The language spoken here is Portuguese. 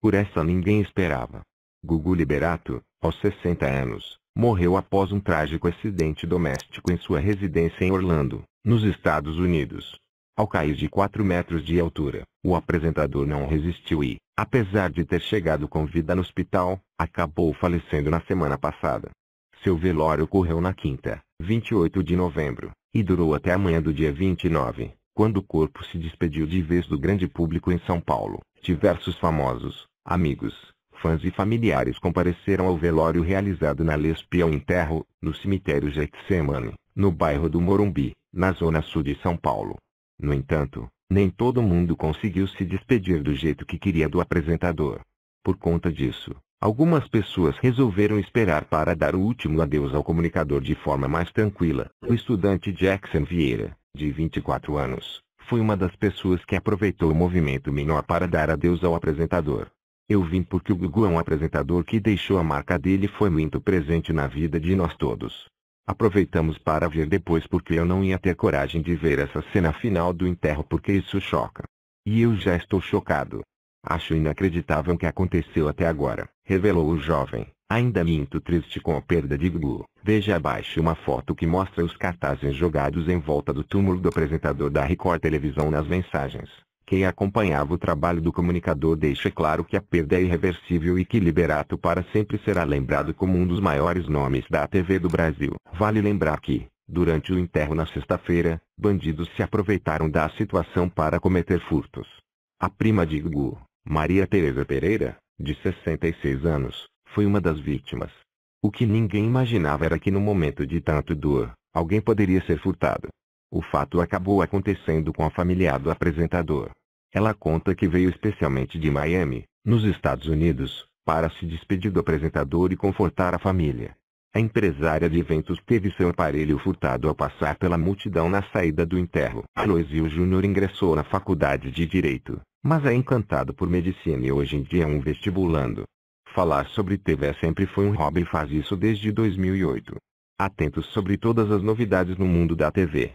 Por essa ninguém esperava. Gugu Liberato, aos 60 anos, morreu após um trágico acidente doméstico em sua residência em Orlando, nos Estados Unidos. Ao cair de 4 metros de altura, o apresentador não resistiu e, apesar de ter chegado com vida no hospital, acabou falecendo na semana passada. Seu velório ocorreu na quinta, 28 de novembro, e durou até a manhã do dia 29 quando o corpo se despediu de vez do grande público em São Paulo, diversos famosos, amigos, fãs e familiares compareceram ao velório realizado na Lespia ao enterro, no cemitério Getsemane, no bairro do Morumbi, na zona sul de São Paulo. No entanto, nem todo mundo conseguiu se despedir do jeito que queria do apresentador. Por conta disso, Algumas pessoas resolveram esperar para dar o último adeus ao comunicador de forma mais tranquila. O estudante Jackson Vieira, de 24 anos, fui uma das pessoas que aproveitou o movimento menor para dar adeus ao apresentador. Eu vim porque o Gugu é um apresentador que deixou a marca dele e foi muito presente na vida de nós todos. Aproveitamos para ver depois porque eu não ia ter coragem de ver essa cena final do enterro porque isso choca. E eu já estou chocado. Acho inacreditável o que aconteceu até agora, revelou o jovem. Ainda minto triste com a perda de Gugu. Veja abaixo uma foto que mostra os cartazes jogados em volta do túmulo do apresentador da Record Televisão nas mensagens. Quem acompanhava o trabalho do comunicador deixa claro que a perda é irreversível e que Liberato para sempre será lembrado como um dos maiores nomes da TV do Brasil. Vale lembrar que, durante o enterro na sexta-feira, bandidos se aproveitaram da situação para cometer furtos. A prima de Gugu, Maria Tereza Pereira, de 66 anos, foi uma das vítimas. O que ninguém imaginava era que no momento de tanto dor, alguém poderia ser furtado. O fato acabou acontecendo com a familiar do apresentador. Ela conta que veio especialmente de Miami, nos Estados Unidos, para se despedir do apresentador e confortar a família. A empresária de eventos teve seu aparelho furtado ao passar pela multidão na saída do enterro. Aloysio Júnior ingressou na faculdade de Direito, mas é encantado por Medicina e hoje em dia é um vestibulando. Falar sobre TV sempre foi um hobby e faz isso desde 2008. Atentos sobre todas as novidades no mundo da TV.